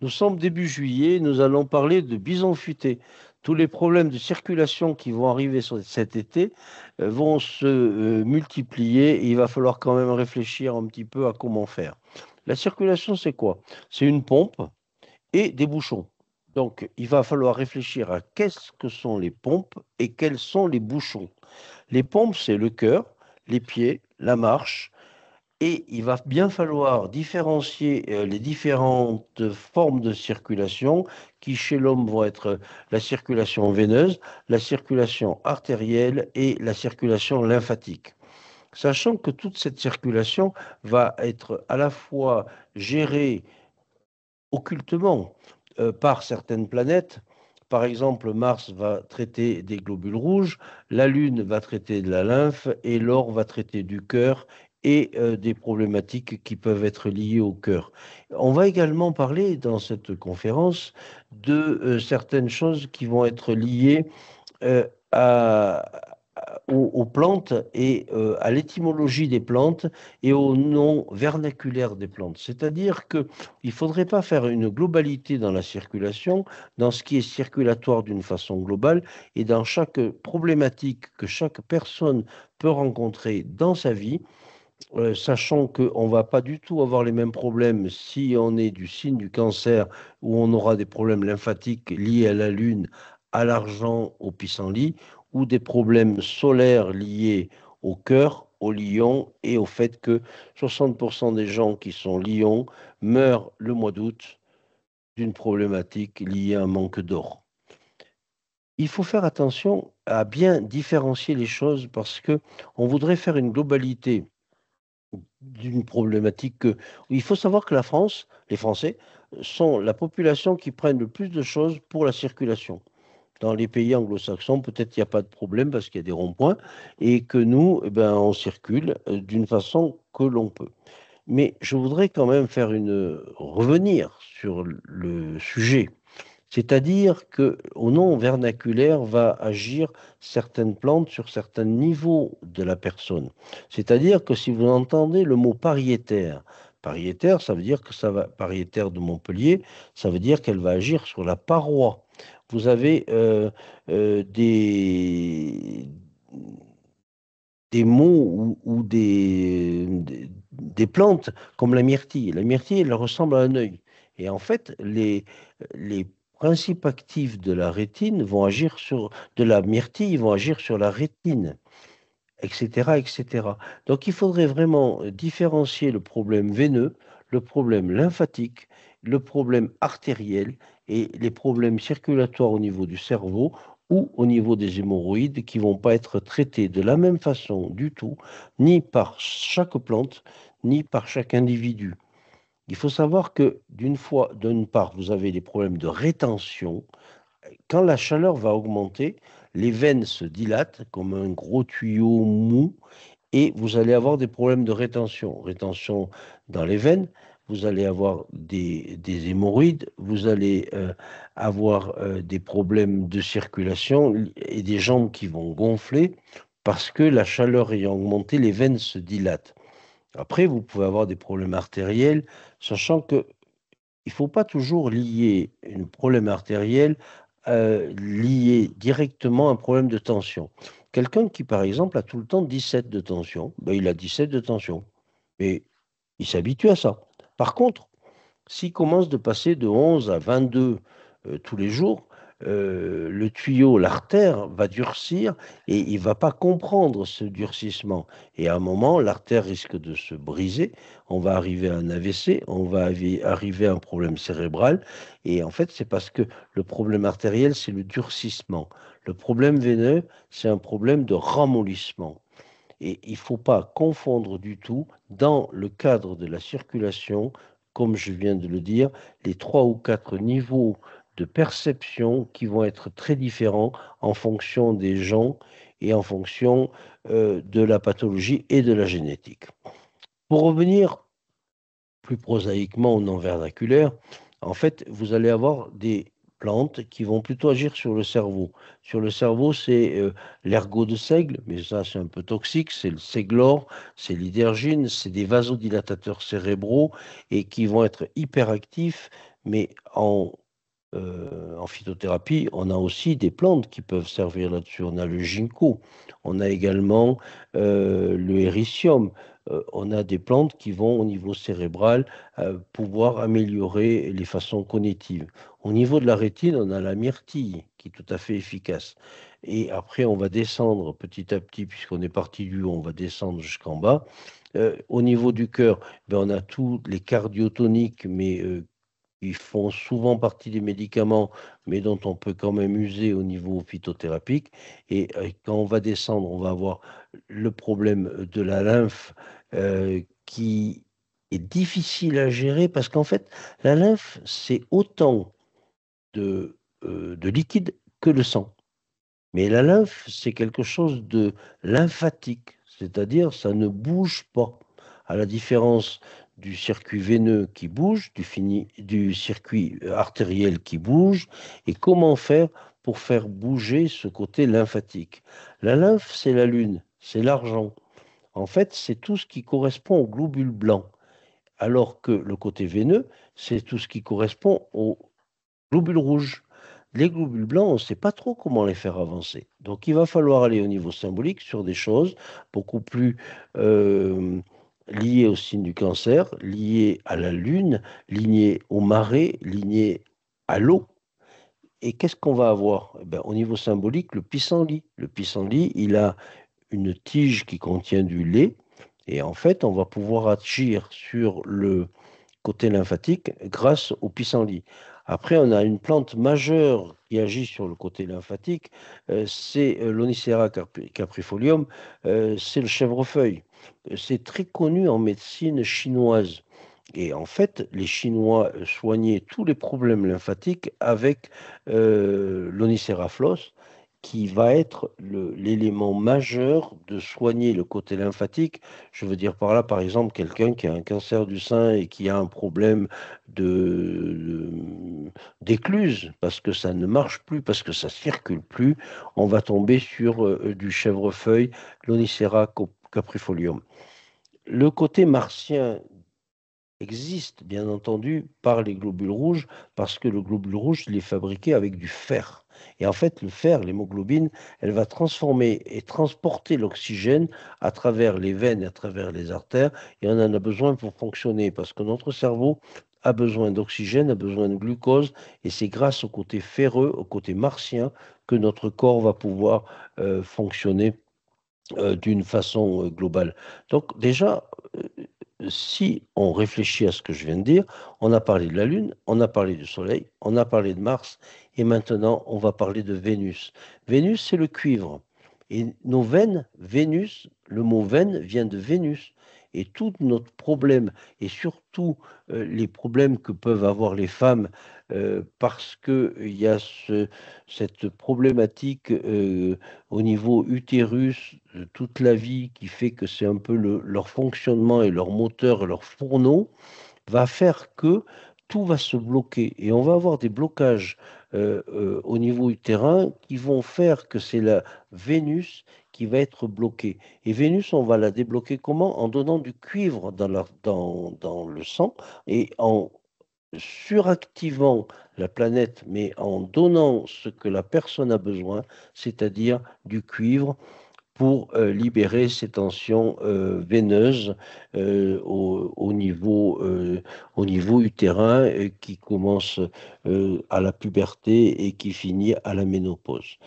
Nous sommes début juillet, nous allons parler de bison futé. Tous les problèmes de circulation qui vont arriver cet été euh, vont se euh, multiplier et il va falloir quand même réfléchir un petit peu à comment faire. La circulation, c'est quoi C'est une pompe et des bouchons. Donc, il va falloir réfléchir à qu'est-ce que sont les pompes et quels sont les bouchons. Les pompes, c'est le cœur, les pieds, la marche, et il va bien falloir différencier euh, les différentes formes de circulation qui, chez l'homme, vont être euh, la circulation veineuse, la circulation artérielle et la circulation lymphatique. Sachant que toute cette circulation va être à la fois gérée occultement euh, par certaines planètes, par exemple, Mars va traiter des globules rouges, la Lune va traiter de la lymphe et l'or va traiter du cœur et euh, des problématiques qui peuvent être liées au cœur. On va également parler dans cette conférence de euh, certaines choses qui vont être liées euh, à, aux, plantes et à l'étymologie des plantes et au nom vernaculaire des plantes. C'est-à-dire qu'il ne faudrait pas faire une globalité dans la circulation, dans ce qui est circulatoire d'une façon globale et dans chaque problématique que chaque personne peut rencontrer dans sa vie. Euh, sachant qu'on ne va pas du tout avoir les mêmes problèmes si on est du signe du cancer, où on aura des problèmes lymphatiques liés à la lune, à l'argent, au pissenlit, ou des problèmes solaires liés au cœur, au lion, et au fait que 60% des gens qui sont lions meurent le mois d'août d'une problématique liée à un manque d'or. Il faut faire attention à bien différencier les choses parce que on voudrait faire une globalité d'une problématique que... Il faut savoir que la France, les Français, sont la population qui prennent le plus de choses pour la circulation. Dans les pays anglo-saxons, peut-être il n'y a pas de problème parce qu'il y a des ronds-points et que nous, eh ben, on circule euh, d'une façon que l'on peut. Mais je voudrais quand même faire une revenir sur le sujet c'est-à-dire que, au nom vernaculaire, va agir certaines plantes sur certains niveaux de la personne. C'est-à-dire que si vous entendez le mot pariétaire, pariétaire, ça veut dire que ça va, pariétaire de Montpellier, ça veut dire qu'elle va agir sur la paroi. Vous avez euh, euh, des, des mots ou, des, des, plantes comme la myrtille. La myrtille, elle ressemble à un œil. Et en fait, les, les principes actifs de la rétine vont agir sur de la myrtille, vont agir sur la rétine, etc., etc. Donc il faudrait vraiment euh, différencier le problème veineux, le problème lymphatique, le problème artériel et les problèmes circulatoires au niveau du cerveau ou au niveau des hémorroïdes qui vont pas être traités de la même façon du tout, ni par chaque plante, ni par chaque individu. Il faut savoir que d'une fois, d'une part, vous avez des problèmes de rétention. Quand la chaleur va augmenter, les veines se dilatent comme un gros tuyau mou et vous allez avoir des problèmes de rétention. Rétention dans les veines, vous allez avoir des, hémorroïdes, vous allez euh, avoir euh, des problèmes de circulation et des jambes qui vont gonfler parce que la chaleur ayant augmenté, les veines se dilatent. Après, vous pouvez avoir des problèmes artériels, sachant que il ne faut pas toujours lier un problème artériel euh, lié directement à un problème de tension. Quelqu'un qui, par exemple, a tout le temps 17 de tension, ben, il a 17 de tension. Mais il s'habitue à ça. Par contre, s'il commence de passer de 11 à 22 euh, tous les jours, euh, le tuyau, l'artère va durcir et il va pas comprendre ce durcissement. Et à un moment, l'artère risque de se briser. On va arriver à un AVC, on va arriver à un problème cérébral. Et en fait, c'est parce que le problème artériel, c'est le durcissement. Le problème veineux, c'est un problème de ramollissement. Et il ne faut pas confondre du tout, dans le cadre de la circulation, comme je viens de le dire, les trois ou quatre niveaux de perceptions qui vont être très différents en fonction des gens et en fonction euh, de la pathologie et de la génétique. Pour revenir plus prosaïquement au non-vernaculaire, en fait, vous allez avoir des plantes qui vont plutôt agir sur le cerveau. Sur le cerveau, c'est euh, l'ergot de seigle, mais ça c'est un peu toxique, c'est le séglore, c'est l'hydergine, c'est des vasodilatateurs cérébraux et qui vont être hyperactifs, mais en euh, en phytothérapie, on a aussi des plantes qui peuvent servir là-dessus. On a le ginkgo, on a également euh, le hérissium. Euh, on a des plantes qui vont au niveau cérébral pouvoir améliorer les façons cognitives. Au niveau de la rétine, on a la myrtille qui est tout à fait efficace. Et après, on va descendre petit à petit, puisqu'on est parti du haut, on va descendre jusqu'en bas. au niveau du cœur, ben, on a tous les cardiotoniques, mais font souvent partie des médicaments, mais dont on peut quand même user au niveau phytothérapique. Et euh, quand on va descendre, on va avoir le problème de la lymphe euh, qui est difficile à gérer parce qu'en fait, la lymphe, c'est autant euh, de liquide que le sang. Mais la lymphe, c'est quelque chose de lymphatique, c'est-à-dire ça ne bouge pas, à la différence du circuit veineux qui bouge, du, fini, du circuit artériel qui bouge, et comment faire pour faire bouger ce côté lymphatique. La lymphe, c'est la lune, c'est l'argent. En fait, c'est tout ce qui correspond au globule blanc, alors que le côté veineux, c'est tout ce qui correspond au globule rouge. Les globules blancs, on ne sait pas trop comment les faire avancer. Donc il va falloir aller au niveau symbolique sur des choses beaucoup plus euh, Lié au signe du cancer, lié à la lune, lié aux marées, lié à l'eau. Et qu'est-ce qu'on va avoir eh ben, Au niveau symbolique, le pissenlit. Le pissenlit, il a une tige qui contient du lait. Et en fait, on va pouvoir agir sur le côté lymphatique grâce au pissenlit. Après, on a une plante majeure qui agit sur le côté lymphatique, euh, c'est euh, l'Onicera caprifolium, euh, c'est le chèvrefeuille. C'est très connu en médecine chinoise. Et en fait, les Chinois soignaient tous les problèmes lymphatiques avec l'Onicera floss, qui va être l'élément majeur de soigner le côté lymphatique. Je veux dire par là, par exemple, quelqu'un qui a un cancer du sein et qui a un problème d'écluse, de, décluse parce que ça ne marche plus, parce que ça circule plus, on va tomber sur euh, du chèvrefeuille, l'onicera caprifolium. Le côté martien existe, bien entendu, par les globules rouges, parce que le globule rouge, il est fabriqué avec du fer. Et en fait, le fer, l'hémoglobine, elle va transformer et transporter l'oxygène à travers les veines, à travers les artères, et on en a besoin pour fonctionner, parce que notre cerveau a besoin d'oxygène, a besoin de glucose, et c'est grâce au côté ferreux, au côté martien, que notre corps va pouvoir euh, fonctionner euh, d'une façon euh, globale. Donc déjà, si on réfléchit à ce que je viens de dire, on a parlé de la Lune, on a parlé du Soleil, on a parlé de Mars, et maintenant, on va parler de Vénus. Vénus, c'est le cuivre. Et nos veines, Vénus, le mot veine vient de Vénus. Et tout notre problème, et surtout euh, les problèmes que peuvent avoir les femmes, euh, parce qu'il y a ce, cette problématique euh, au niveau utérus, toute la vie qui fait que c'est un peu leur fonctionnement et leur moteur et leur fourneau, va faire que tout va se bloquer et on va avoir des blocages euh, euh, au niveau du terrain qui vont faire que c'est la Vénus qui va être bloquée. Et Vénus, on va la débloquer comment En donnant du cuivre dans le sang et en suractivant la planète, mais en donnant ce que la personne a besoin, c'est-à-dire du cuivre pour euh, libérer ces tensions euh, veineuses euh, au, niveau, au niveau utérin qui commence à la puberté et qui finit à la ménopause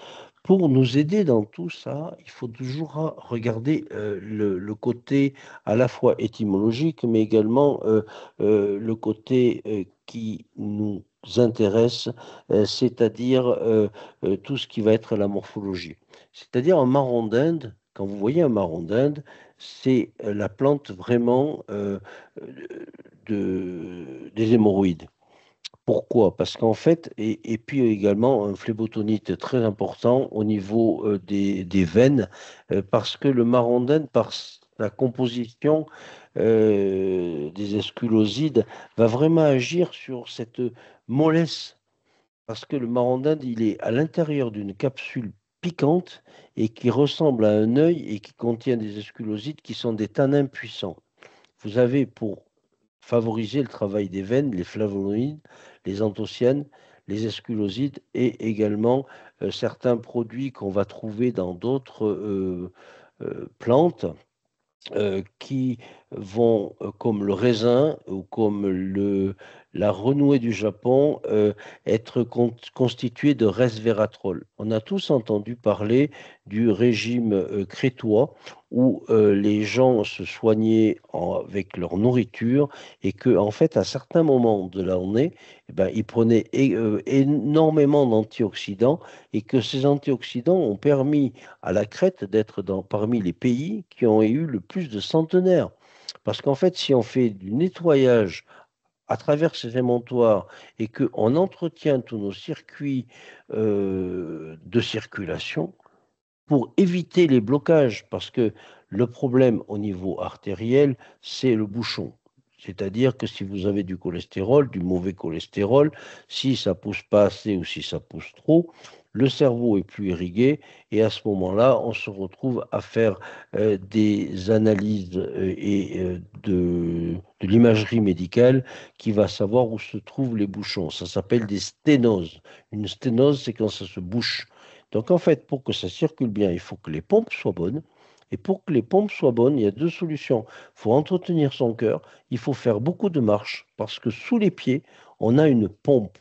pour nous aider dans tout ça, il faut toujours hein, regarder euh, le, côté à la fois étymologique, mais également euh, euh, le côté qui nous intéresse, c'est-à-dire tout ce qui va être la morphologie. C'est-à-dire un marron d'Inde, quand vous voyez un marron d'Inde, c'est la plante vraiment des hémorroïdes. Pourquoi Parce qu'en fait, et, puis également un phlébotonite très important au niveau euh, des, veines, euh, parce que le marron par la composition euh, des esculosides, va vraiment agir sur cette mollesse. Parce que le marron il est à l'intérieur d'une capsule piquante et qui ressemble à un œil et qui contient des esculosides qui sont des tanins puissants. Vous avez pour favoriser le travail des veines, les flavonoïdes, les anthocyanes, les esculosides et également euh, certains produits qu'on va trouver dans d'autres euh, euh, plantes qui vont, comme le raisin ou comme le, la renouée du Japon euh, être constituée de resveratrol. On a tous entendu parler du régime euh, crétois où euh, les gens se soignaient avec leur nourriture et que en fait à certains moments de l'année, eh ben, ils prenaient énormément d'antioxydants et que ces antioxydants ont permis à la Crète d'être parmi les pays qui ont eu le plus de centenaires. Parce qu'en fait, si on fait du nettoyage à travers ces émontoires, et qu'on entretient tous nos circuits euh, de circulation pour éviter les blocages, parce que le problème au niveau artériel, c'est le bouchon. C'est-à-dire que si vous avez du cholestérol, du mauvais cholestérol, si ça pousse pas assez ou si ça pousse trop, le cerveau est plus irrigué et à ce moment-là, on se retrouve à faire euh, des analyses euh, et euh, de, l'imagerie médicale qui va savoir où se trouvent les bouchons. Ça s'appelle des sténoses. Une sténose, c'est quand ça se bouche. Donc en fait, pour que ça circule bien, il faut que les pompes soient bonnes. Et pour que les pompes soient bonnes, il y a deux solutions. Il faut entretenir son cœur, il faut faire beaucoup de marches, parce que sous les pieds, on a une pompe.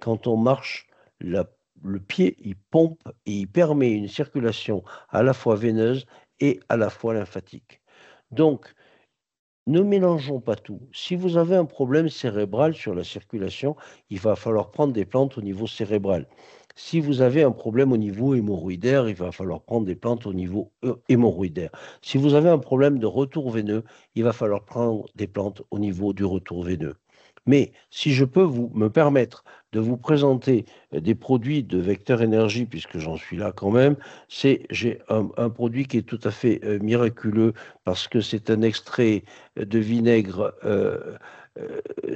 Quand on marche, la le pied, il pompe et il permet une circulation à la fois veineuse et à la fois lymphatique. Donc, ne mélangeons pas tout. Si vous avez un problème cérébral sur la circulation, il va falloir prendre des plantes au niveau cérébral. Si vous avez un problème au niveau hémorroïdaire, il va falloir prendre des plantes au niveau euh, hémorroïdaire. Si vous avez un problème de retour veineux, il va falloir prendre des plantes au niveau du retour veineux. Mais si je peux vous me permettre de vous présenter euh, des produits de Vecteur Énergie, puisque j'en suis là quand même, c'est j'ai un, produit qui est tout à fait euh, miraculeux parce que c'est un extrait euh, de vinaigre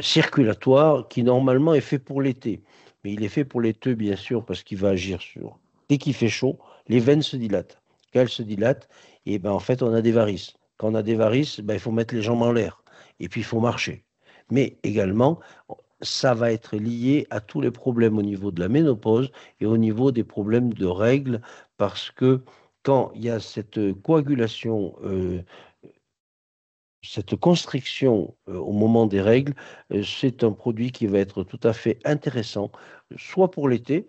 circulatoire qui normalement est fait pour l'été. Mais il est fait pour l'été, bien sûr, parce qu'il va agir sur. Dès qu'il fait chaud, les veines se dilatent. Quand elles se dilatent, et eh ben en fait, on a des varices. Quand on a des varices, ben, il faut mettre les jambes en l'air et puis il faut marcher. Mais également, ça va être lié à tous les problèmes au niveau de la ménopause et au niveau des problèmes de règles, parce que quand il y a cette coagulation, euh, cette constriction euh, au moment des règles, euh, c'est un produit qui va être tout à fait intéressant, soit pour l'été,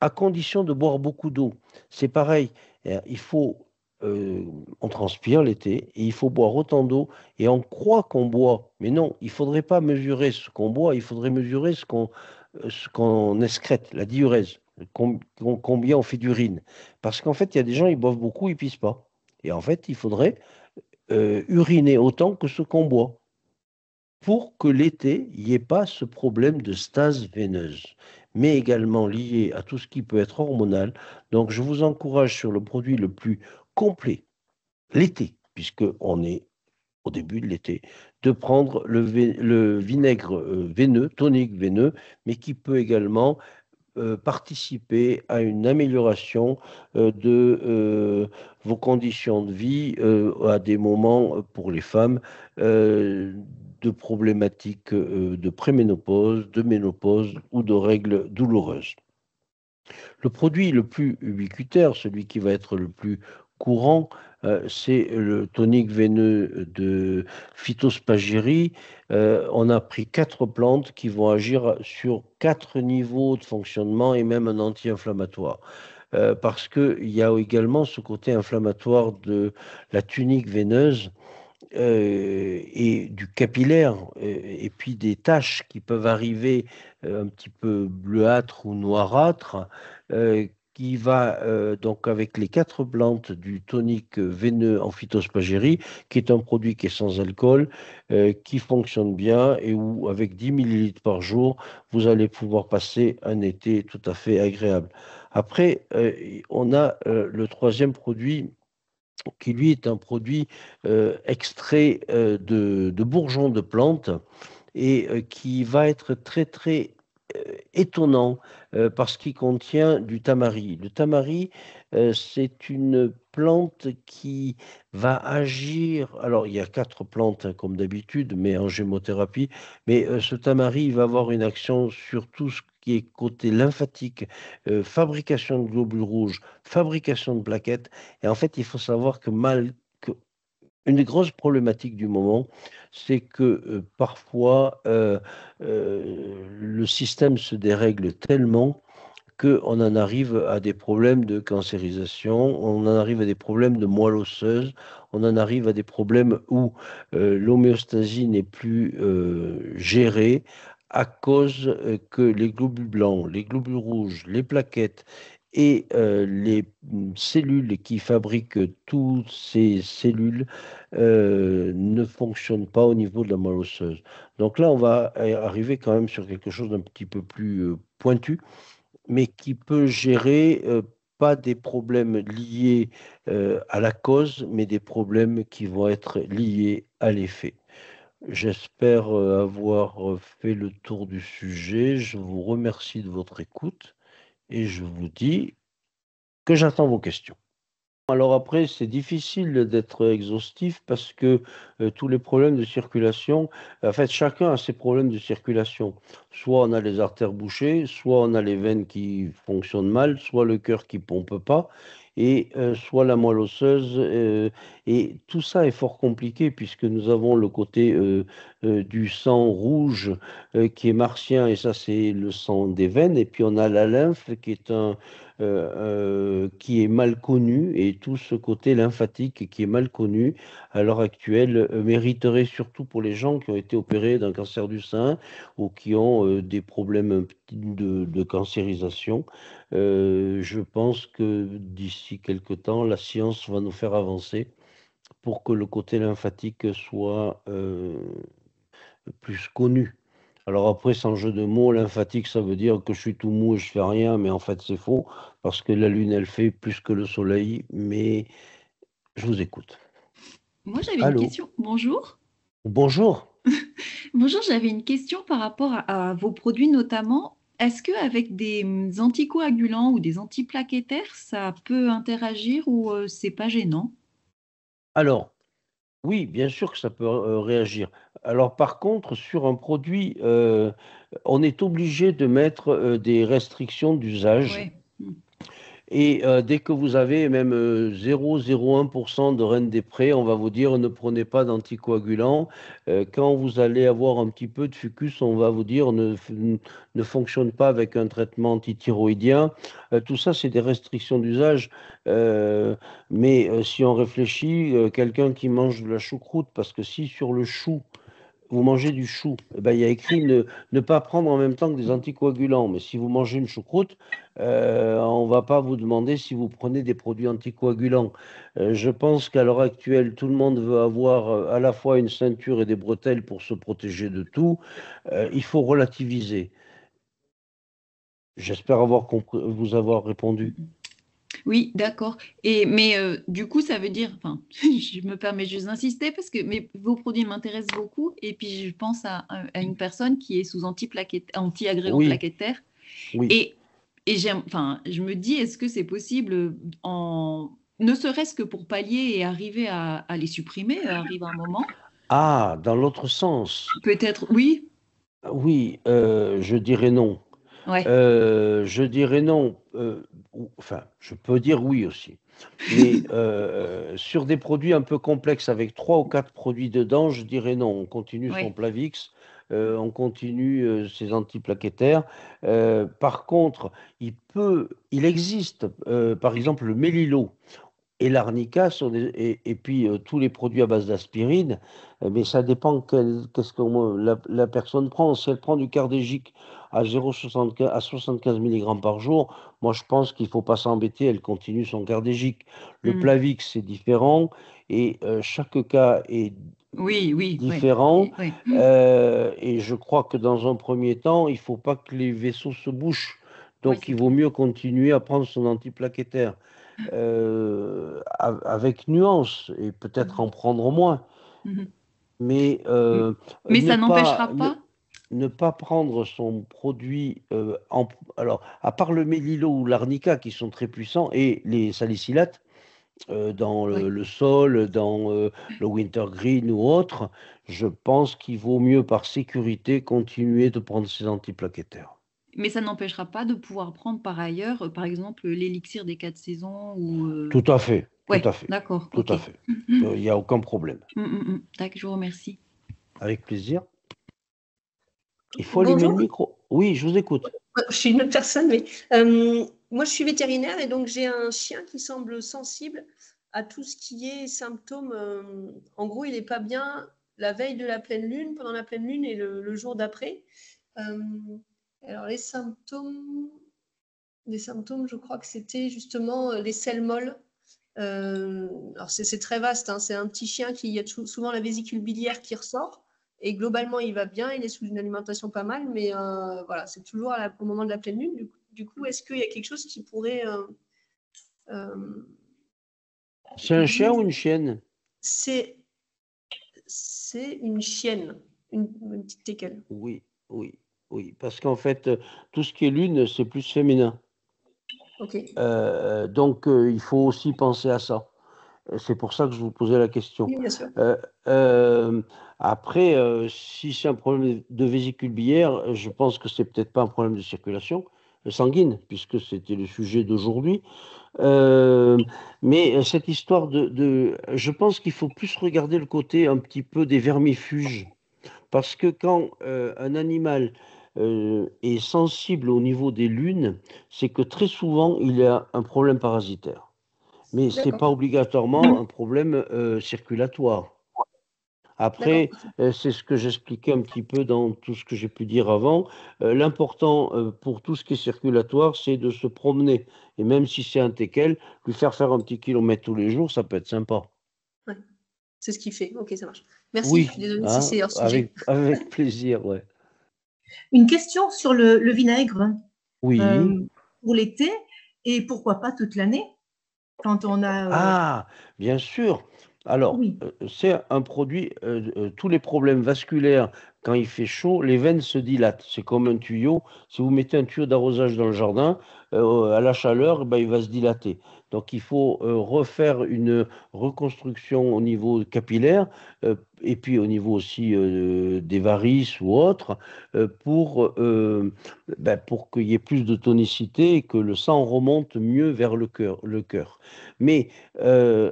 à condition de boire beaucoup d'eau. C'est pareil, hein, il faut euh, on transpire l'été et il faut boire autant d'eau et on croit qu'on boit, mais non, il faudrait pas mesurer ce qu'on boit, il faudrait mesurer ce qu'on euh, qu'on excrète, la diurèse, combien on fait d'urine. Parce qu'en fait, il y a des gens, ils boivent beaucoup, ils pissent pas. Et en fait, il faudrait euh, uriner autant que ce qu'on boit pour que l'été, il n'y ait pas ce problème de stase veineuse, mais également lié à tout ce qui peut être hormonal. Donc je vous encourage sur le produit le plus complet, l'été, puisque on est au début de l'été, de prendre le, vinaigre euh, veineux, tonique veineux, mais qui peut également euh, participer à une amélioration euh, de vos conditions de vie à des moments pour les femmes de problématiques de préménopause, de ménopause ou de règles douloureuses. Le produit le plus ubiquitaire, celui qui va être le plus courant, euh, c'est le tonique veineux de phytospagérie. Euh, on a pris quatre plantes qui vont agir sur quatre niveaux de fonctionnement et même un anti-inflammatoire. Euh, parce qu'il y a également ce côté inflammatoire de la tunique veineuse et du capillaire et puis des taches qui peuvent arriver un petit peu bleuâtres ou noirâtres qui va euh, donc avec les quatre plantes du tonique euh, veineux en phytospagérie, qui est un produit qui est sans alcool, euh, qui fonctionne bien et où avec 10 millilitres par jour, vous allez pouvoir passer un été tout à fait agréable. Après, on a le troisième produit qui lui est un produit extrait de, de bourgeons de plantes et qui va être très très euh, étonnant euh, parce qu'il contient du tamari. Le tamari, euh, c'est une plante qui va agir. Alors, il y a quatre plantes hein, comme d'habitude, mais en gémothérapie. Mais ce tamari va avoir une action sur tout ce qui est côté lymphatique, fabrication de globules rouges, fabrication de plaquettes. Et en fait, il faut savoir que mal, une grosse problématique du moment, c'est que euh, parfois euh, euh, le système se dérègle tellement qu'on en arrive à des problèmes de cancérisation, on en arrive à des problèmes de moelle osseuse, on en arrive à des problèmes où l'homéostasie n'est plus gérée à cause que les globules blancs, les globules rouges, les plaquettes et euh, les mm, cellules qui fabriquent toutes ces cellules euh, ne fonctionnent pas au niveau de la moelle osseuse. Donc là, on va euh, arriver quand même sur quelque chose d'un petit peu plus pointu, mais qui peut gérer pas des problèmes liés à la cause, mais des problèmes qui vont être liés à l'effet. J'espère avoir fait le tour du sujet. Je vous remercie de votre écoute et je vous dis que j'attends vos questions. Alors après, c'est difficile d'être exhaustif parce que euh, tous les problèmes de circulation, en fait, chacun a ses problèmes de circulation. Soit on a les artères bouchées, soit on a les veines qui fonctionnent mal, soit le cœur qui pompe pas et euh, soit la moelle osseuse. Euh, et tout ça est fort compliqué puisque nous avons le côté euh, du sang rouge qui est martien et ça c'est le sang des veines. Et puis on a la lymphe qui est un, euh, euh, qui est mal connu et tout ce côté lymphatique qui est mal connu à l'heure actuelle euh, mériterait surtout pour les gens qui ont été opérés d'un cancer du sein ou qui ont des problèmes de, cancérisation. je pense que d'ici quelques temps, la science va nous faire avancer pour que le côté lymphatique soit plus connu. Alors après, sans jeu de mots, lymphatique, ça veut dire que je suis tout mou et je fais rien, mais en fait, c'est faux parce que la Lune, elle fait plus que le Soleil, mais je vous écoute. Moi, j'avais une question. Bonjour. Bonjour. Bonjour, j'avais une question par rapport à, vos produits notamment. Est-ce qu'avec des hum, anticoagulants ou des antiplaquettaires, ça peut interagir ou euh, c'est pas gênant Alors, oui, bien sûr que ça peut euh, réagir. Alors par contre, sur un produit, euh, on est obligé de mettre des restrictions d'usage. oui. Hum. Et euh, dès que vous avez même 0,01% euh, de reine des prêts, on va vous dire ne prenez pas d'anticoagulants. Euh, quand vous allez avoir un petit peu de fucus, on va vous dire ne, fonctionne pas avec un traitement antithyroïdien. tout ça, c'est des restrictions d'usage. mais si on réfléchit, quelqu'un qui mange de la choucroute, parce que si sur le chou, vous mangez du chou, eh ben, il y a écrit ne, pas prendre en même temps que des anticoagulants. Mais si vous mangez une choucroute, euh, on ne va pas vous demander si vous prenez des produits anticoagulants. Euh, je pense qu'à l'heure actuelle, tout le monde veut avoir euh, à la fois une ceinture et des bretelles pour se protéger de tout. il faut relativiser. J'espère avoir vous avoir répondu. Oui, d'accord. Et mais euh, du coup, ça veut dire, enfin, je me permets juste d'insister parce que vos produits m'intéressent beaucoup. Et puis je pense à, une personne qui est sous anti agrément plaquettaire. Et, et j'aime, enfin, je me dis, est-ce que c'est possible euh, en ne serait-ce que pour pallier et arriver à, les supprimer, euh, arrive un moment. Ah, dans l'autre sens. Peut-être, oui. Oui, je dirais non. Euh, je dirais non. Euh, enfin, je peux dire oui aussi. Mais euh, sur des produits un peu complexes avec trois ou quatre produits dedans, je dirais non. On continue son Plavix. on continue ses antiplaquettaires. par contre, il peut, il existe, par exemple, le Mélilo et l'arnica et, puis euh, tous les produits à base d'aspirine, euh, mais ça dépend qu'est-ce que la, personne prend. Si elle prend du cardégique à 0,75 à 75 mg par jour, moi je pense qu'il faut pas s'embêter, elle continue son cardégique. Le mm. Plavix c'est différent et euh, chaque cas est oui, oui, différent. Mm. et je crois que dans un premier temps, il faut pas que les vaisseaux se bouchent. Donc il vaut mieux continuer à prendre son antiplaquettaire. Euh, avec nuance et peut-être mmh. en prendre moins. Mmh. Mais, euh, mmh. Mais ça n'empêchera pas, ne, pas prendre son produit, euh, alors, à part le mélilo ou l'arnica qui sont très puissants et les salicylates, dans le, sol, dans le wintergreen ou autre, je pense qu'il vaut mieux par sécurité continuer de prendre ces anti-plaquetteurs mais ça n'empêchera pas de pouvoir prendre par ailleurs, euh, par exemple, l'élixir des quatre saisons ou. Euh, tout à fait. à fait. D'accord. Tout à fait. Euh, il n'y a aucun problème. Hum, hum, hum. je vous remercie. Avec plaisir. Il faut allumer le micro. Oui, je vous écoute. Je suis une autre personne, mais moi je suis vétérinaire et donc j'ai un chien qui semble sensible à tout ce qui est symptômes. en gros, il n'est pas bien la veille de la pleine lune, pendant la pleine lune et le, jour d'après. Alors, les symptômes, symptômes, je crois que c'était justement euh, les selles molles. Euh, alors, c'est très vaste, hein. c'est un petit chien qui il y a souvent la vésicule biliaire qui ressort. Et globalement, il va bien, il est sous une alimentation pas mal, mais euh, voilà, c'est toujours au moment de la pleine lune. Du, coup, est-ce qu'il y a quelque chose qui pourrait. c'est un chien ou une chienne C'est une chienne, une, petite teckel. Oui, oui oui, parce qu'en fait, euh, tout ce qui est lune, c'est plus féminin. Euh, donc, euh, il faut aussi penser à ça. C'est pour ça que je vous posais la question. Oui, bien sûr. après, si c'est un problème de vésicule biliaire, je pense que c'est peut-être pas un problème de circulation sanguine, puisque c'était le sujet d'aujourd'hui. mais cette histoire de, de je pense qu'il faut plus regarder le côté un petit peu des vermifuges, parce que quand un animal euh, est sensible au niveau des lunes, c'est que très souvent, il y a un problème parasitaire. Mais ce n'est pas obligatoirement un problème euh, circulatoire. Après, euh, c'est ce que j'expliquais un petit peu dans tout ce que j'ai pu dire avant. L'important pour tout ce qui est circulatoire, c'est de se promener. Et même si c'est un tekel lui faire faire un petit kilomètre tous les jours, ça peut être sympa. Ouais. C'est ce qu'il fait. Ok, ça marche. Merci. Hein, avec, avec plaisir, ouais. Une question sur le, vinaigre. Hein. Oui. Euh, pour l'été et pourquoi pas toute l'année quand on a. Euh, ah, bien sûr. Alors, euh, c'est un produit, tous les problèmes vasculaires, quand il fait chaud, les veines se dilatent. C'est comme un tuyau. Si vous mettez un tuyau d'arrosage dans le jardin, à la chaleur, eh ben, il va se dilater. Donc il faut euh, refaire une reconstruction au niveau capillaire euh, et puis au niveau aussi euh, des varices ou autres ben, pour, qu'il y ait plus de tonicité et que le sang remonte mieux vers le cœur. Le cœur. Mais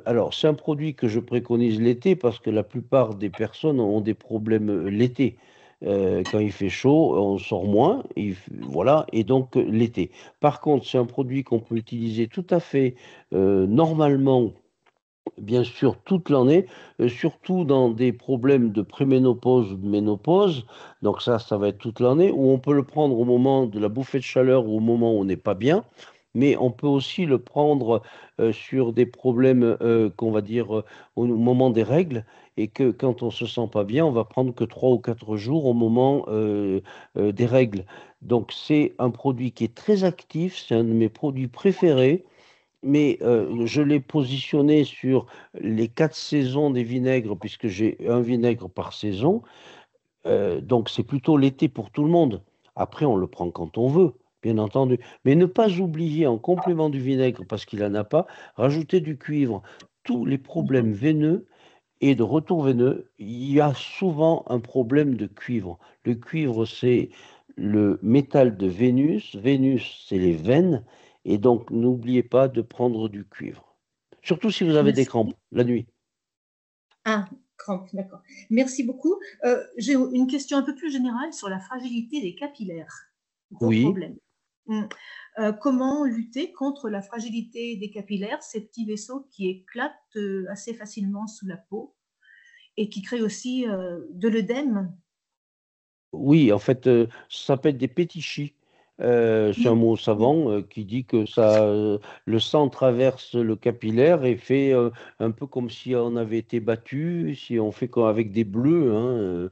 alors c'est un produit que je préconise l'été parce que la plupart des personnes ont des problèmes l'été. Euh, quand il fait chaud, on sort moins, et, voilà, et donc euh, l'été. Par contre, c'est un produit qu'on peut utiliser tout à fait euh, normalement bien sûr toute l'année, surtout dans des problèmes de préménopause ou de ménopause. Donc ça, ça va être toute l'année, où on peut le prendre au moment de la bouffée de chaleur ou au moment où on n'est pas bien. Mais on peut aussi le prendre sur des problèmes qu'on va dire au moment des règles et que quand on se sent pas bien, on va prendre que trois ou quatre jours au moment euh, euh, des règles. Donc c'est un produit qui est très actif, c'est un de mes produits préférés. Mais euh, je l'ai positionné sur les quatre saisons des vinaigres, puisque j'ai un vinaigre par saison. donc c'est plutôt l'été pour tout le monde. Après, on le prend quand on veut bien entendu. Mais ne pas oublier, en complément du vinaigre, parce qu'il n'en a pas, rajouter du cuivre. Tous les problèmes veineux et de retour veineux, il y a souvent un problème de cuivre. Le cuivre, c'est le métal de Vénus. Vénus, c'est les veines. Et donc, n'oubliez pas de prendre du cuivre. Surtout si vous avez des crampes la nuit. Ah, crampes, d'accord. Merci beaucoup. Euh, j'ai une question un peu plus générale sur la fragilité des capillaires. oui. Hum. Euh, comment lutter contre la fragilité des capillaires, ces petits vaisseaux qui éclatent euh, assez facilement sous la peau et qui créent aussi euh, de l'œdème. Oui, en fait, ça peut être des chics. Euh, c'est un mot savant euh, qui dit que ça, euh, le sang traverse le capillaire et fait un peu comme si on avait été battu, si on fait comme avec des bleus. Hein,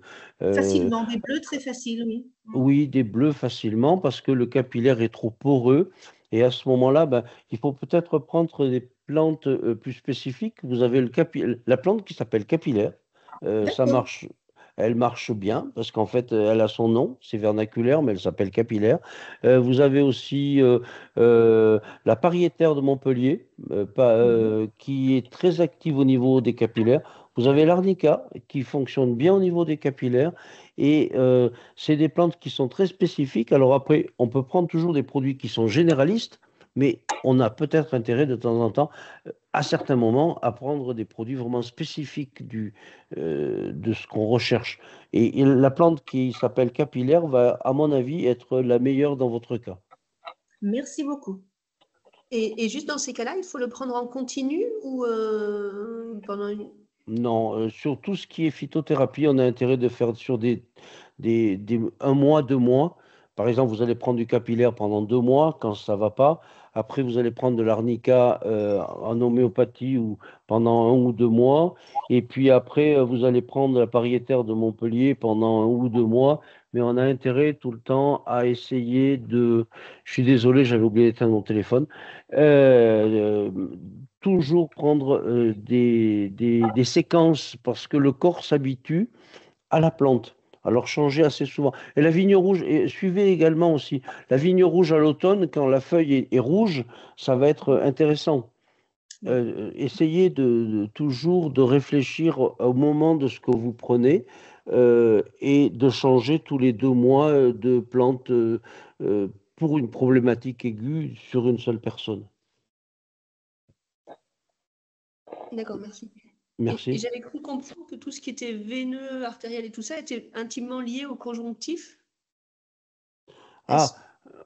facilement, des bleus très faciles, oui. Mm. Oui, des bleus facilement parce que le capillaire est trop poreux. Et à ce moment-là, ben, il faut peut-être prendre des plantes plus spécifiques. Vous avez le la plante qui s'appelle capillaire. ça marche elle marche bien parce qu'en fait, euh, elle a son nom, c'est vernaculaire, mais elle s'appelle capillaire. Euh, vous avez aussi euh, la pariétaire de Montpellier, qui est très active au niveau des capillaires. Vous avez l'arnica qui fonctionne bien au niveau des capillaires et c'est des plantes qui sont très spécifiques. Alors après, on peut prendre toujours des produits qui sont généralistes, mais on a peut-être intérêt de temps en temps, euh, à certains moments, à prendre des produits vraiment spécifiques euh, de ce qu'on recherche. Et, la plante qui s'appelle capillaire va, à mon avis, être la meilleure dans votre cas. Merci beaucoup. Et, juste dans ces cas-là, il faut le prendre en continu ou euh, pendant une... Non, sur tout ce qui est phytothérapie, on a intérêt de faire sur des un mois, deux mois par exemple, vous allez prendre du capillaire pendant deux mois quand ça ne va pas. Après, vous allez prendre de l'arnica euh, en homéopathie ou pendant un ou deux mois. Et puis après, euh, vous allez prendre la pariétaire de Montpellier pendant un ou deux mois. Mais on a intérêt tout le temps à essayer de. Je suis désolé, j'avais oublié d'éteindre mon téléphone. Euh, toujours prendre des séquences parce que le corps s'habitue à la plante alors changez assez souvent. Et la vigne rouge, suivez également aussi. La vigne rouge à l'automne, quand la feuille est, rouge, ça va être intéressant. Euh, essayez de, toujours de réfléchir au moment de ce que vous prenez euh, et de changer tous les deux mois euh, de plante pour une problématique aiguë sur une seule personne. D'accord, merci. Et, j'avais cru comprendre que tout ce qui était veineux, artériel et tout ça était intimement lié au conjonctif. Ah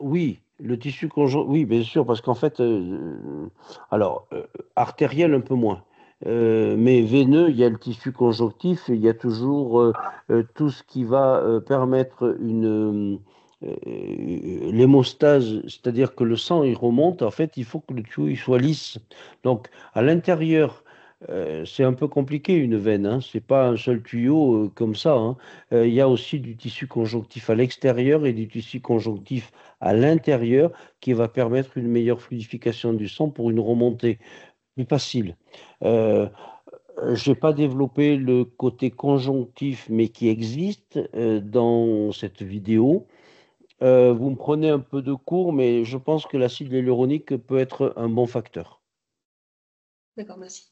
oui, le tissu conjonctif, oui, bien sûr, parce qu'en fait, euh, alors, euh, artériel un peu moins. Euh, mais veineux, il y a le tissu conjonctif, il y a toujours tout ce qui va permettre une l'hémostase, c'est-à-dire que le sang il remonte, en fait, il faut que le tuyau il soit lisse. Donc, à l'intérieur euh, c'est un peu compliqué une veine, hein. c'est pas un seul tuyau euh, comme ça. Hein. Euh, il y a aussi du tissu conjonctif à l'extérieur et du tissu conjonctif à l'intérieur qui va permettre une meilleure fluidification du sang pour une remontée plus facile. je n'ai pas développé le côté conjonctif, mais qui existe dans cette vidéo. vous me prenez un peu de cours, mais je pense que l'acide hyaluronique peut être un bon facteur. D'accord, merci.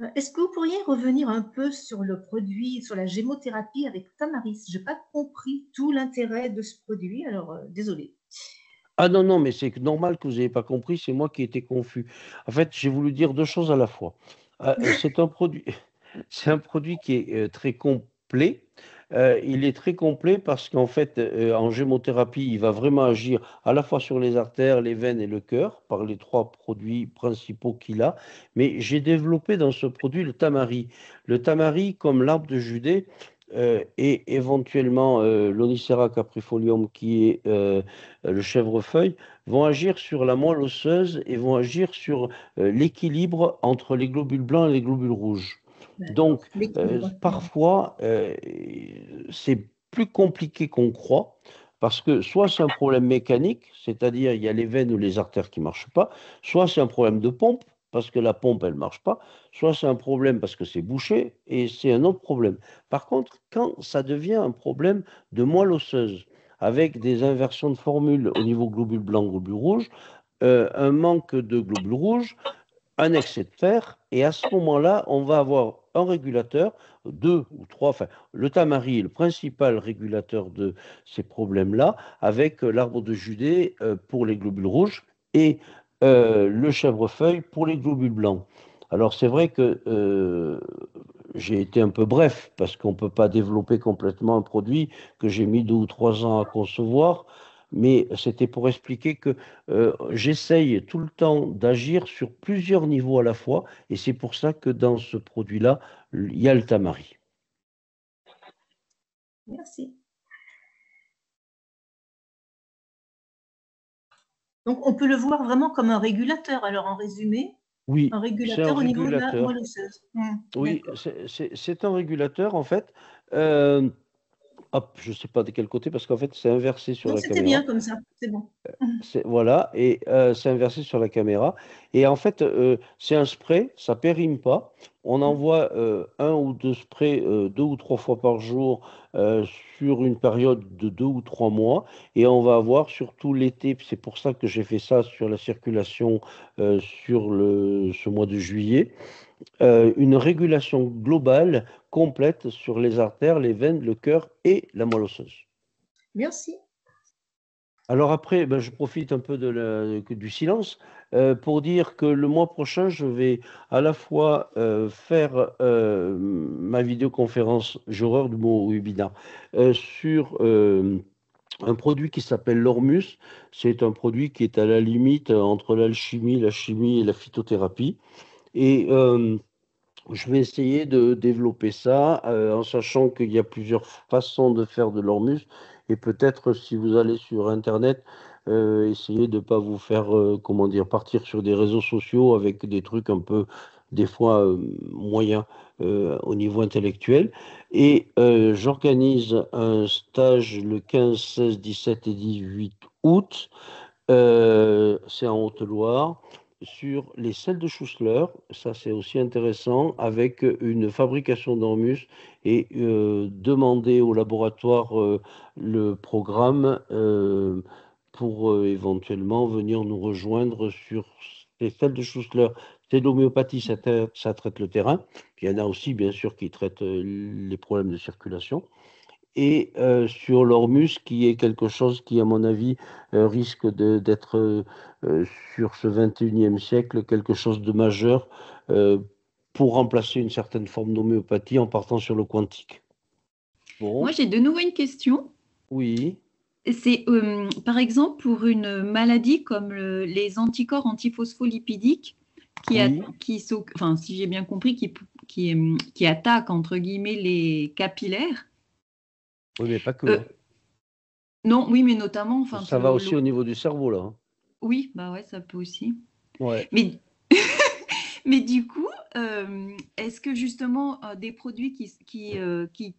Euh, est-ce que vous pourriez revenir un peu sur le produit, sur la gémothérapie avec Tamaris Je n'ai pas compris tout l'intérêt de ce produit, alors euh, désolé. Ah non, non, mais c'est normal que vous n'ayez pas compris, c'est moi qui étais confus. En fait, j'ai voulu dire deux choses à la fois. Euh, c'est un produit, c'est un produit qui est très complet, euh, il est très complet parce qu'en fait, euh, en gémothérapie, il va vraiment agir à la fois sur les artères, les veines et le cœur, par les trois produits principaux qu'il a. Mais j'ai développé dans ce produit le tamari. Le tamari, comme l'arbre de Judée, euh, et éventuellement l'Onicera caprifolium qui est le chèvrefeuille vont agir sur la moelle osseuse et vont agir sur l'équilibre entre les globules blancs et les globules rouges. Donc, euh, parfois, euh, c'est plus compliqué qu'on croit, parce que soit c'est un problème mécanique, c'est-à-dire il y a les veines ou les artères qui ne marchent pas, soit c'est un problème de pompe, parce que la pompe, elle ne marche pas, soit c'est un problème parce que c'est bouché, et c'est un autre problème. Par contre, quand ça devient un problème de moelle osseuse, avec des inversions de formule au niveau globule blanc, globule rouge, euh, un manque de globules rouges, un excès de fer, et à ce moment-là, on va avoir un régulateur, deux ou trois, le Tamari est le principal régulateur de ces problèmes-là, avec euh, l'arbre de Judée euh, pour les globules rouges et euh, le chèvrefeuille pour les globules blancs. Alors c'est vrai que j'ai été un peu bref parce qu'on ne peut pas développer complètement un produit que j'ai mis deux ou trois ans à concevoir mais c'était pour expliquer que euh, j'essaye tout le temps d'agir sur plusieurs niveaux à la fois, et c'est pour ça que dans ce produit-là, il y a le tamari. Merci. Donc on peut le voir vraiment comme un régulateur, alors en résumé, un régulateur, au niveau de la mmh, oui, c'est un régulateur en fait. Euh, hop, je ne sais pas de quel côté, parce qu'en fait, c'est inversé sur la caméra. C'était bien comme ça, c'est bon. Euh, voilà, et euh, c'est inversé sur la caméra. Et en fait, euh, c'est un spray, ça périme pas. On mm. envoie un ou deux sprays deux ou trois fois par jour sur une période de deux ou trois mois. Et on va avoir surtout l'été, c'est pour ça que j'ai fait ça sur la circulation sur le, ce mois de juillet. Euh, une régulation globale, complète sur les artères, les veines, le cœur et la moelle osseuse. Merci. Alors après, ben, je profite un peu du silence euh, pour dire que le mois prochain, je vais à la fois euh, faire ma vidéoconférence, j'horreur du mot webinar, sur un produit qui s'appelle l'Ormus. C'est un produit qui est à la limite entre l'alchimie, la chimie et la phytothérapie. Et euh, je vais essayer de développer ça euh, en sachant qu'il y a plusieurs façons de faire de l'ormus et peut-être si vous allez sur internet euh, essayez de ne pas vous faire comment dire partir sur des réseaux sociaux avec des trucs un peu des fois moyens au niveau intellectuel et j'organise un stage le 15 16 17 et 18 août c'est en Haute-Loire sur les selles de Schussler, ça c'est aussi intéressant, avec euh, une fabrication d'ormus et euh, demander au laboratoire euh, le programme pour éventuellement venir nous rejoindre sur les selles de Schussler. C'est l'homéopathie, ça, ça, traite le terrain. Il y en a aussi, bien sûr, qui traitent les problèmes de circulation et euh, sur l'Ormus, qui est quelque chose qui, à mon avis, euh, risque d'être euh, sur ce 21e siècle quelque chose de majeur pour remplacer une certaine forme d'homéopathie en partant sur le quantique. Bon. Moi, j'ai de nouveau une question. Oui. C'est par exemple pour une maladie comme les anticorps antiphospholipidiques qui, enfin, si j'ai bien compris, qui, qui, qui attaquent entre guillemets les capillaires. Oui, mais pas que. Euh, hein. Non, oui, mais notamment. ça va aussi au niveau du cerveau, là. Hein. Oui, bah ouais, ça peut aussi. Mais, mais du coup, euh, est-ce que justement euh, des produits qui, qui,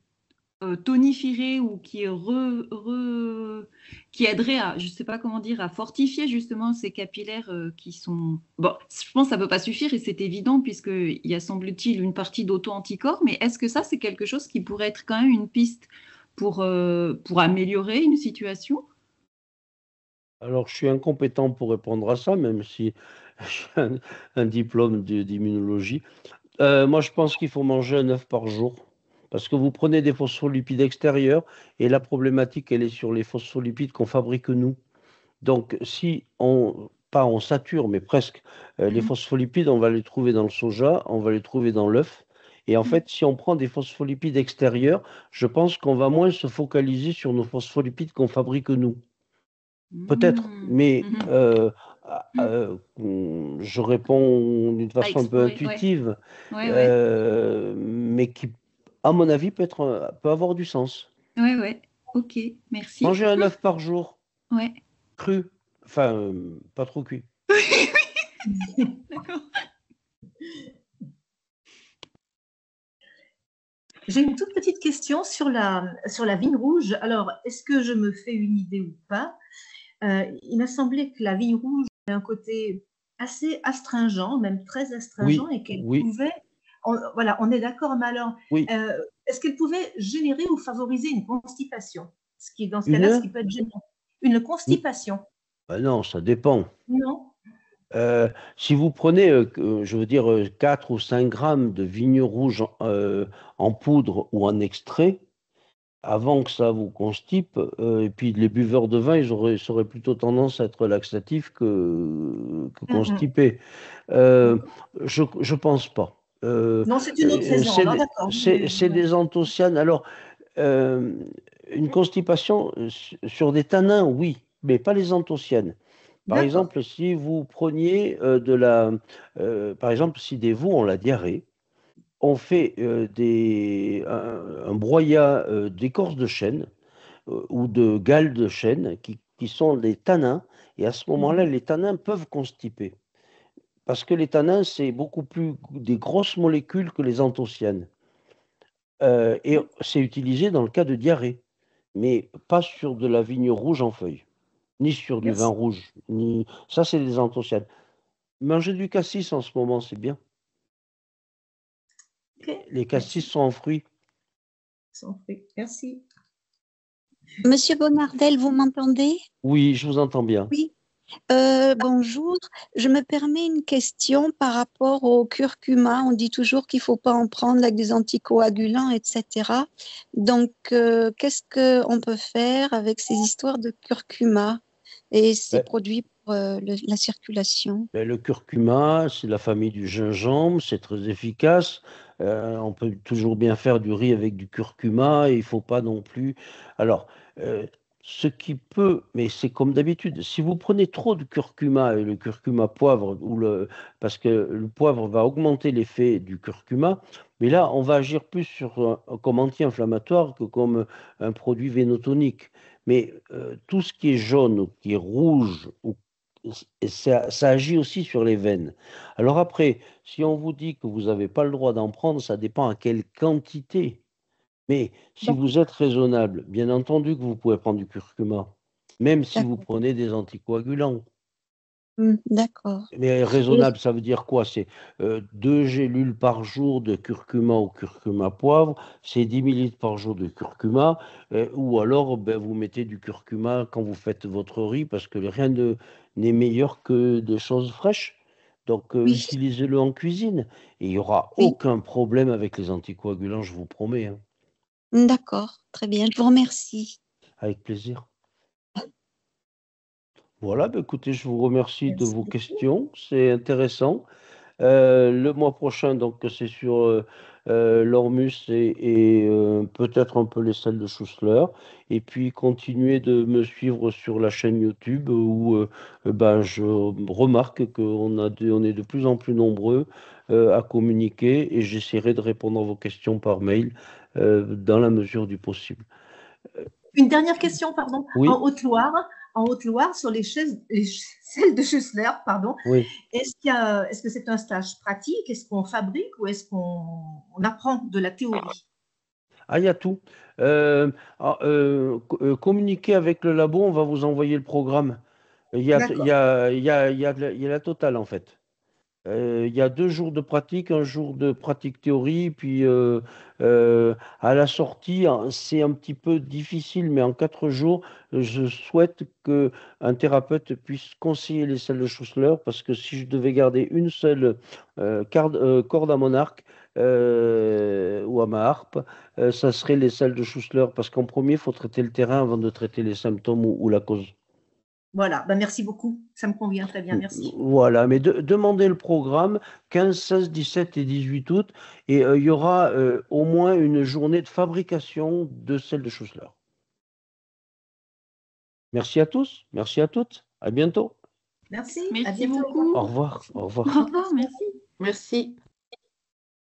tonifieraient ou qui, re, qui aideraient à, je sais pas comment dire, à fortifier justement ces capillaires qui sont. Bon, je pense que ça ne peut pas suffire et c'est évident puisqu'il y a semble-t-il une partie d'auto-anticorps, mais est-ce que ça, c'est quelque chose qui pourrait être quand même une piste pour, euh, pour améliorer une situation Alors, je suis incompétent pour répondre à ça, même si j'ai un, diplôme d'immunologie. Euh, moi, je pense qu'il faut manger un œuf par jour. Parce que vous prenez des phospholipides extérieurs et la problématique, elle est sur les phospholipides qu'on fabrique nous. Donc, si on, pas on sature, mais presque, euh, les mhm. phospholipides, on va les trouver dans le soja, on va les trouver dans l'œuf. Et en fait, si on prend des phospholipides extérieurs, je pense qu'on va moins se focaliser sur nos phospholipides qu'on fabrique nous. Peut-être, mmh. mais mmh. Euh, mmh. Euh, je réponds d'une façon un peu intuitive, euh, mais qui, à mon avis, peut, être, peut avoir du sens. Oui, oui, ok, merci. Manger un œuf par jour. Ouais. Cru, enfin, pas trop cuit. D'accord. J'ai une toute petite question sur la, sur la vigne rouge. Alors, est-ce que je me fais une idée ou pas euh, Il m'a semblé que la vigne rouge avait un côté assez astringent, même très astringent, et qu'elle pouvait. voilà, on est d'accord, mais alors, euh, est-ce qu'elle pouvait générer ou favoriser une constipation Ce qui, dans ce cas-là, ce qui peut être gênant Une constipation. Ben non, ça dépend. Non. Euh, si vous prenez, euh, euh, je veux dire, 4 ou 5 grammes de vigne rouge en poudre ou en extrait, avant que ça vous constipe, et puis les buveurs de vin, ils auraient, plutôt tendance à être laxatifs que, constipés. je ne pense pas. non, c'est une autre saison. Hein, c'est des anthocyanes. Alors, une constipation sur des tanins, oui, mais pas les anthocyanes. Par exemple, si vous preniez euh, de la. Euh, par exemple, si des veaux ont la diarrhée, on fait euh, un, broyat d'écorce de chêne ou de galles de chêne qui, sont des tanins. Et à ce mmh moment-là, les tanins peuvent constiper. Parce que les tanins, c'est beaucoup plus des grosses molécules que les anthocyanes. et mmh. c'est utilisé dans le cas de diarrhée, mais pas sur de la vigne rouge en feuilles ni sur du vin rouge, ni ça c'est des anthocyanes. Manger du cassis en ce moment, c'est bien. Les cassis sont en fruits. Sont fruits. Merci. Monsieur Bonnardel, vous m'entendez Oui, je vous entends bien. Oui. Euh, bonjour, je me permets une question par rapport au curcuma. On dit toujours qu'il ne faut pas en prendre avec des anticoagulants, etc. Donc, euh, qu'est-ce qu'on peut faire avec ces histoires de curcuma et c'est ben produit pour euh, la circulation. Ben, le curcuma, c'est la famille du gingembre, c'est très efficace. Euh, on peut toujours bien faire du riz avec du curcuma, et il ne faut pas non plus. Alors, euh, ce qui peut, mais c'est comme d'habitude, si vous prenez trop de curcuma, et le curcuma poivre, ou le, parce que le poivre va augmenter l'effet du curcuma, mais là, on va agir plus sur, comme anti-inflammatoire que comme un produit vénotonique. Mais euh, tout ce qui est jaune ou qui est rouge, ça, agit aussi sur les veines. Alors après, si on vous dit que vous n'avez pas le droit d'en prendre, ça dépend à quelle quantité. Mais si vous êtes raisonnable, bien entendu que vous pouvez prendre du curcuma, même si vous prenez des anticoagulants. Hmm, d'accord. Mais raisonnable, ça veut dire quoi C'est euh, deux gélules par jour de curcuma ou curcuma poivre, c'est 10 ml par jour de curcuma, euh, ou alors ben, vous mettez du curcuma quand vous faites votre riz, parce que rien n'est meilleur que des choses fraîches. Donc euh, utilisez-le en cuisine. Et il n'y aura aucun problème avec les anticoagulants, je vous promets. Hein. D'accord, très bien, je vous remercie. Avec plaisir. Voilà, bah, écoutez, je vous remercie de vos questions, c'est intéressant. Euh, le mois prochain, donc, c'est sur euh, euh l'Ormus et, euh, peut-être un peu les salles de Schussler. Et puis, continuez de me suivre sur la chaîne YouTube où ben, je remarque qu'on a on est de plus en plus nombreux à communiquer et j'essaierai de répondre à vos questions par mail dans la mesure du possible. Une dernière question, pardon, en Haute-Loire en Haute-Loire sur les, chaises, les celles de Schussler, pardon. Est-ce est-ce que c'est un stage pratique Est-ce qu'on fabrique ou est-ce qu'on apprend de la théorie Ah, il y a tout. Euh, ah, euh, euh communiquez avec le labo, on va vous envoyer le programme. Il il y a la totale en fait. Euh, il y a deux jours de pratique, un jour de pratique théorie, puis euh, euh, à la sortie, c'est un petit peu difficile, mais en quatre jours, je souhaite qu'un thérapeute puisse conseiller les salles de Schussler, parce que si je devais garder une seule corde, corde à mon arc, ou à ma harpe, ça serait les salles de Schussler, parce qu'en premier, il faut traiter le terrain avant de traiter les symptômes ou la cause. Voilà, bah, merci beaucoup, ça me convient très bien, merci. Voilà, mais demandez le programme 15, 16, 17 et 18 août, et euh, il y aura euh, au moins une journée de fabrication de celle de Schussler. Merci à tous, merci à toutes, à bientôt. Merci, merci à bientôt. beaucoup. Au revoir, au revoir. Au revoir, merci. Merci.